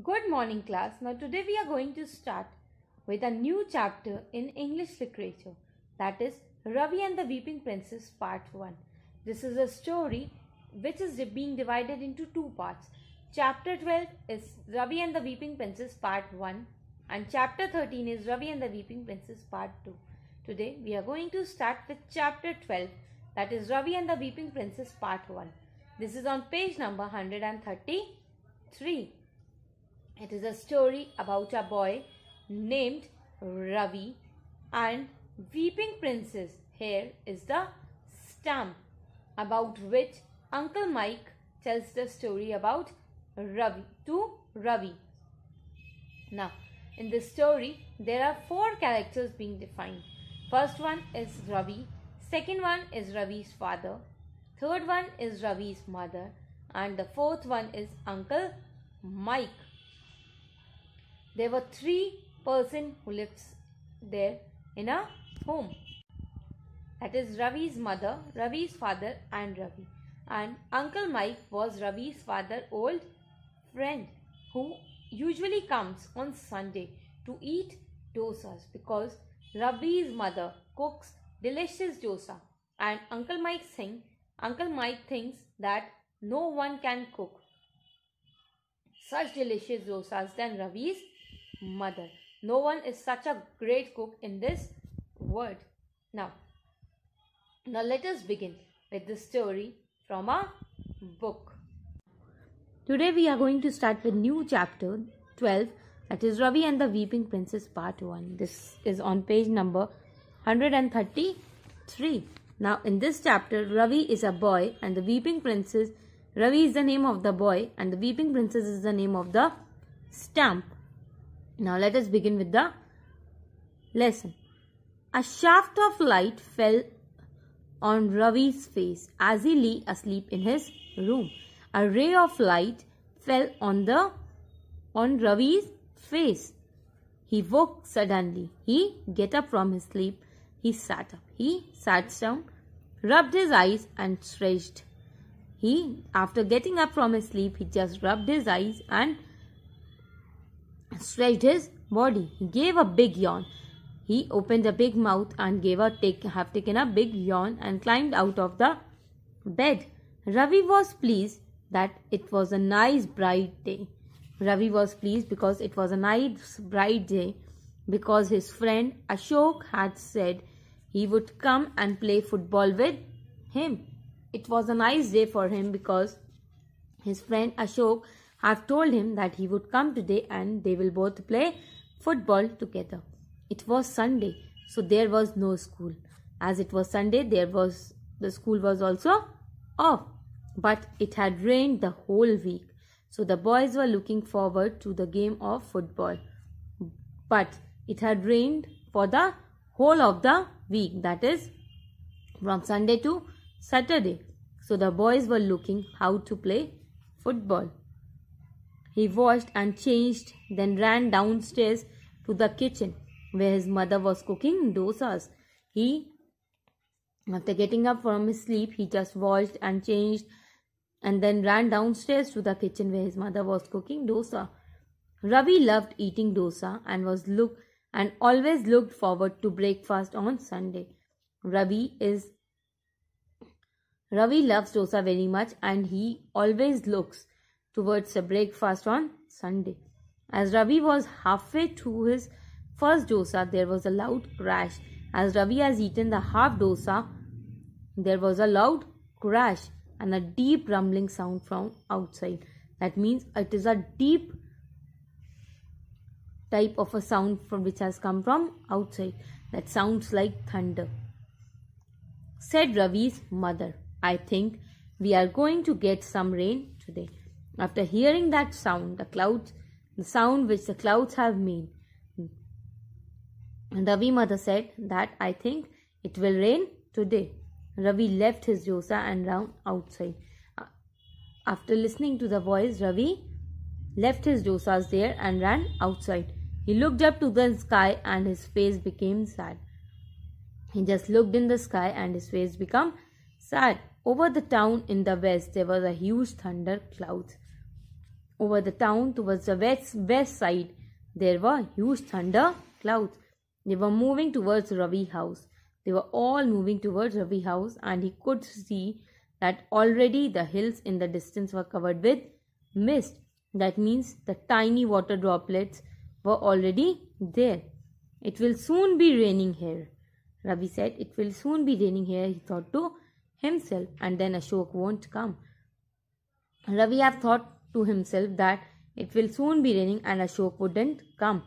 Good morning class. Now today we are going to start with a new chapter in English literature that is Ravi and the Weeping Princess part 1. This is a story which is being divided into two parts. Chapter 12 is Ravi and the Weeping Princess part 1 and chapter 13 is Ravi and the Weeping Princess part 2. Today we are going to start with chapter 12 that is Ravi and the Weeping Princess part 1. This is on page number 133. It is a story about a boy named Ravi and Weeping Princess. Here is the stamp about which Uncle Mike tells the story about Ravi to Ravi. Now, in this story, there are four characters being defined. First one is Ravi, second one is Ravi's father, third one is Ravi's mother, and the fourth one is Uncle Mike there were three person who lives there in a home. That is Ravi's mother, Ravi's father and Ravi. And Uncle Mike was Ravi's father old friend who usually comes on Sunday to eat dosas because Ravi's mother cooks delicious dosa and Uncle Mike think, Uncle Mike thinks that no one can cook such delicious dosas than Ravi's mother. No one is such a great cook in this world. Now, now let us begin with the story from our book. Today we are going to start with new chapter 12 that is Ravi and the Weeping Princess part 1. This is on page number 133. Now in this chapter Ravi is a boy and the Weeping Princess Ravi is the name of the boy and the Weeping Princess is the name of the stamp. Now let us begin with the lesson. A shaft of light fell on Ravi's face as he lay asleep in his room. A ray of light fell on the on Ravi's face. He woke suddenly. He get up from his sleep. He sat up. He sat down, rubbed his eyes and stretched. He after getting up from his sleep, he just rubbed his eyes and stretched his body. He gave a big yawn. He opened a big mouth and gave a take, have taken a big yawn and climbed out of the bed. Ravi was pleased that it was a nice bright day. Ravi was pleased because it was a nice bright day because his friend Ashok had said he would come and play football with him. It was a nice day for him because his friend Ashok I've told him that he would come today and they will both play football together. It was Sunday, so there was no school. As it was Sunday, there was the school was also off. But it had rained the whole week, so the boys were looking forward to the game of football. But it had rained for the whole of the week, that is, from Sunday to Saturday. So the boys were looking how to play football. He washed and changed, then ran downstairs to the kitchen where his mother was cooking dosas. He, after getting up from his sleep, he just washed and changed and then ran downstairs to the kitchen where his mother was cooking dosa. Ravi loved eating dosa and was look and always looked forward to breakfast on Sunday. Ravi is Ravi loves dosa very much and he always looks towards a breakfast on Sunday. As Ravi was halfway through his first dosa, there was a loud crash. As Ravi has eaten the half dosa, there was a loud crash and a deep rumbling sound from outside. That means it is a deep type of a sound from which has come from outside that sounds like thunder. Said Ravi's mother, I think we are going to get some rain today. After hearing that sound, the clouds, the sound which the clouds have made, Ravi mother said that I think it will rain today. Ravi left his dosa and ran outside. After listening to the voice, Ravi left his dosas there and ran outside. He looked up to the sky and his face became sad. He just looked in the sky and his face became sad. Over the town in the west, there was a huge thunder cloud. Over the town towards the west, west side, there were huge thunder clouds. They were moving towards Ravi house. They were all moving towards Ravi house and he could see that already the hills in the distance were covered with mist. That means the tiny water droplets were already there. It will soon be raining here. Ravi said, It will soon be raining here, he thought to himself, and then Ashok won't come. Ravi have thought to himself that it will soon be raining and Ashok wouldn't come.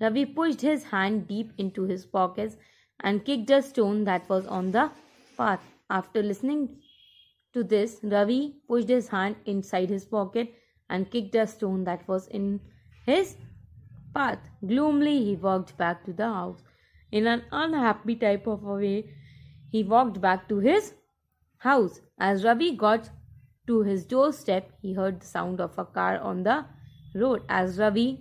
Ravi pushed his hand deep into his pockets and kicked a stone that was on the path. After listening to this, Ravi pushed his hand inside his pocket and kicked a stone that was in his path. Gloomily, he walked back to the house. In an unhappy type of a way, he walked back to his house. As Ravi got to his doorstep, he heard the sound of a car on the road. As Ravi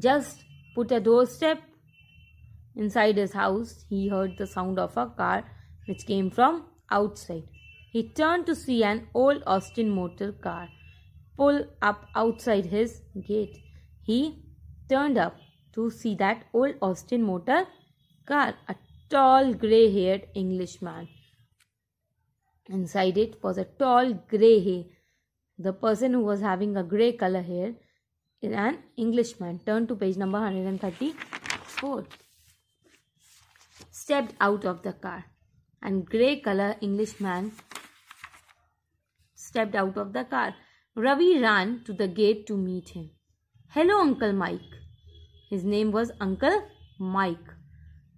just put a doorstep inside his house, he heard the sound of a car which came from outside. He turned to see an old Austin motor car pull up outside his gate. He turned up to see that old Austin motor car, a tall gray haired Englishman Inside it was a tall grey hair. The person who was having a grey color hair, is an Englishman, Turn to page number 134, stepped out of the car. And grey color Englishman stepped out of the car. Ravi ran to the gate to meet him. Hello, Uncle Mike. His name was Uncle Mike,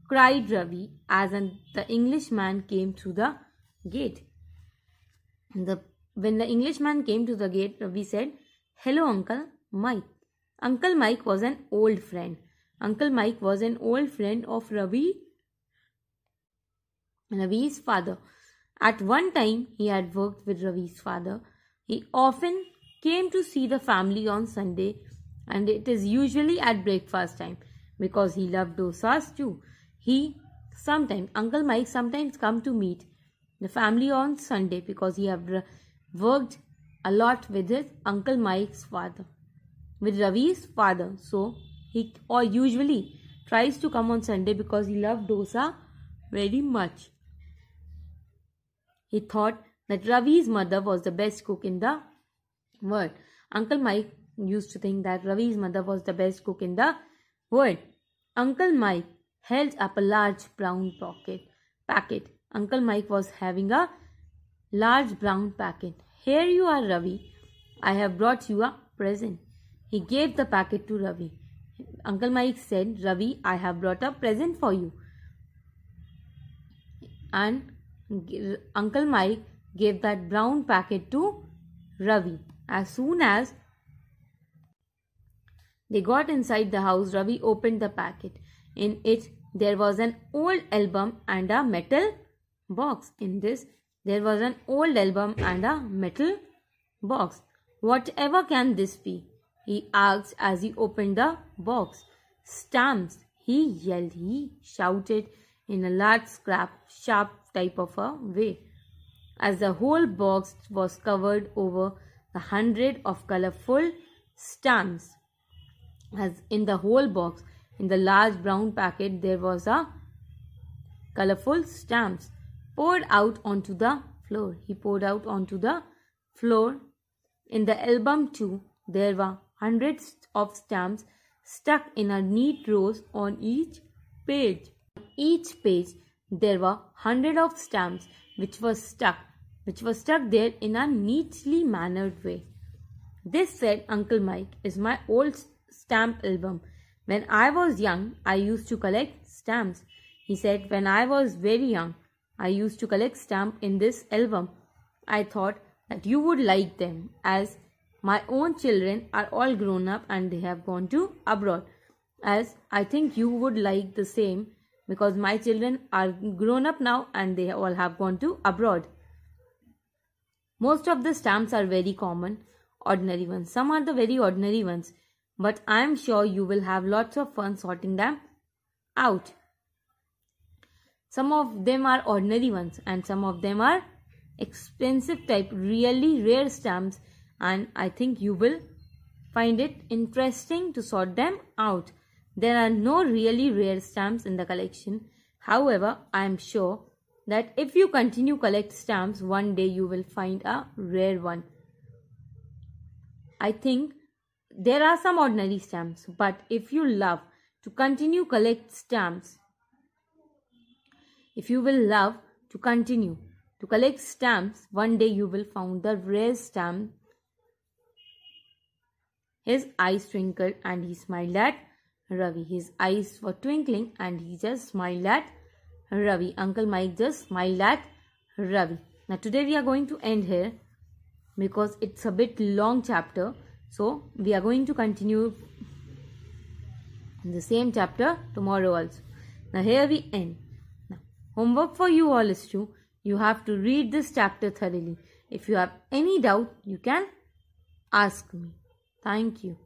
cried Ravi as the Englishman came to the gate. The, when the Englishman came to the gate, we said, Hello, Uncle Mike. Uncle Mike was an old friend. Uncle Mike was an old friend of Ravi, Ravi's father. At one time, he had worked with Ravi's father. He often came to see the family on Sunday, and it is usually at breakfast time because he loved dosas too. He sometimes, Uncle Mike sometimes come to meet the family on Sunday because he had worked a lot with his uncle Mike's father, with Ravi's father. So he or usually tries to come on Sunday because he loved dosa very much. He thought that Ravi's mother was the best cook in the world. Uncle Mike used to think that Ravi's mother was the best cook in the world. Uncle Mike held up a large brown pocket packet Uncle Mike was having a large brown packet. Here you are, Ravi. I have brought you a present. He gave the packet to Ravi. Uncle Mike said, Ravi, I have brought a present for you. And Uncle Mike gave that brown packet to Ravi. As soon as they got inside the house, Ravi opened the packet. In it, there was an old album and a metal box. In this, there was an old album and a metal box. Whatever can this be? He asked as he opened the box. Stamps, he yelled, he shouted in a large, scrap, sharp type of a way. As the whole box was covered over the hundred of colorful stamps. As in the whole box, in the large brown packet, there was a colorful stamps poured out onto the floor. He poured out onto the floor. In the album too, there were hundreds of stamps stuck in a neat rows on each page. On each page, there were hundreds of stamps which were stuck, which were stuck there in a neatly mannered way. This, said Uncle Mike, is my old stamp album. When I was young, I used to collect stamps. He said, when I was very young, I used to collect stamps in this album. I thought that you would like them as my own children are all grown up and they have gone to abroad. As I think you would like the same because my children are grown up now and they all have gone to abroad. Most of the stamps are very common, ordinary ones. Some are the very ordinary ones, but I am sure you will have lots of fun sorting them out. Some of them are ordinary ones and some of them are expensive type, really rare stamps and I think you will find it interesting to sort them out. There are no really rare stamps in the collection. However, I am sure that if you continue collect stamps, one day you will find a rare one. I think there are some ordinary stamps, but if you love to continue collect stamps, if you will love to continue to collect stamps one day you will find the rare stamp his eyes twinkled and he smiled at Ravi. His eyes were twinkling and he just smiled at Ravi. Uncle Mike just smiled at Ravi. Now today we are going to end here because it's a bit long chapter. So we are going to continue in the same chapter tomorrow also. Now here we end. Homework for you all is to, you have to read this chapter thoroughly. If you have any doubt, you can ask me. Thank you.